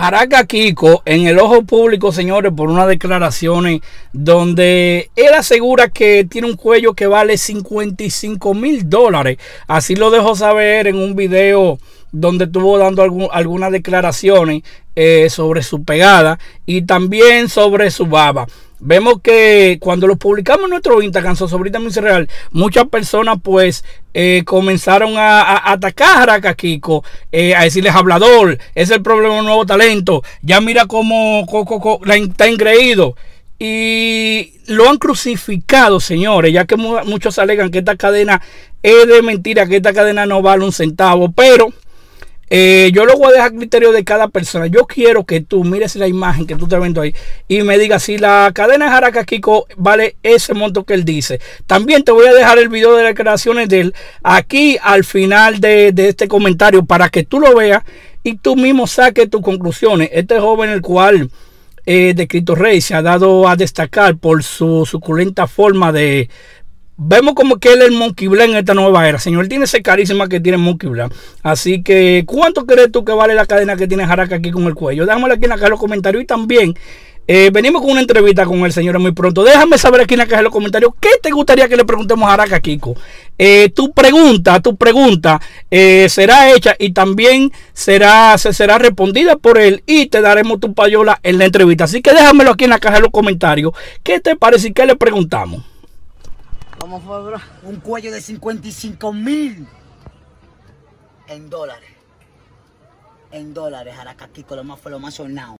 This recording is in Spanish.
Haraka Kiko en el ojo público, señores, por unas declaraciones donde él asegura que tiene un cuello que vale 55 mil dólares. Así lo dejó saber en un video donde estuvo dando algunas declaraciones eh, sobre su pegada y también sobre su baba. Vemos que cuando lo publicamos en nuestro Instagram, Sobrita Real, muchas personas pues eh, comenzaron a, atacar a Caquico, eh, a decirles hablador, es el problema nuevo talento, ya mira cómo, está engreído. Y lo han crucificado, señores, ya que muchos alegan que esta cadena es de mentira, que esta cadena no vale un centavo, pero eh, yo lo voy a dejar a criterio de cada persona. Yo quiero que tú mires la imagen que tú te vendo ahí y me digas si la cadena de Kiko vale ese monto que él dice. También te voy a dejar el video de las creaciones de él aquí al final de, este comentario para que tú lo veas y tú mismo saques tus conclusiones. Este joven, el cual eh, de Cristo Rey, se ha dado a destacar por su suculenta forma de vemos como que él es el Monkey Black en esta nueva era. Señor, tiene ese carisma que tiene Monkey Así que, ¿cuánto crees tú que vale la cadena que tiene Jaraka aquí con el cuello? Déjamelo aquí en la caja de los comentarios y también. Eh, venimos con una entrevista con el señor muy pronto. Déjame saber aquí en la caja de los comentarios qué te gustaría que le preguntemos a Araca Kiko. Eh, tu pregunta, tu pregunta eh, será hecha y también será, se será respondida por él y te daremos tu payola en la entrevista. Así que déjamelo aquí en la caja de los comentarios. ¿Qué te parece y qué le preguntamos? ¿Cómo fue, bro? Un cuello de 55 mil en dólares. En dólares, Aracatico, lo más fue lo más sonado.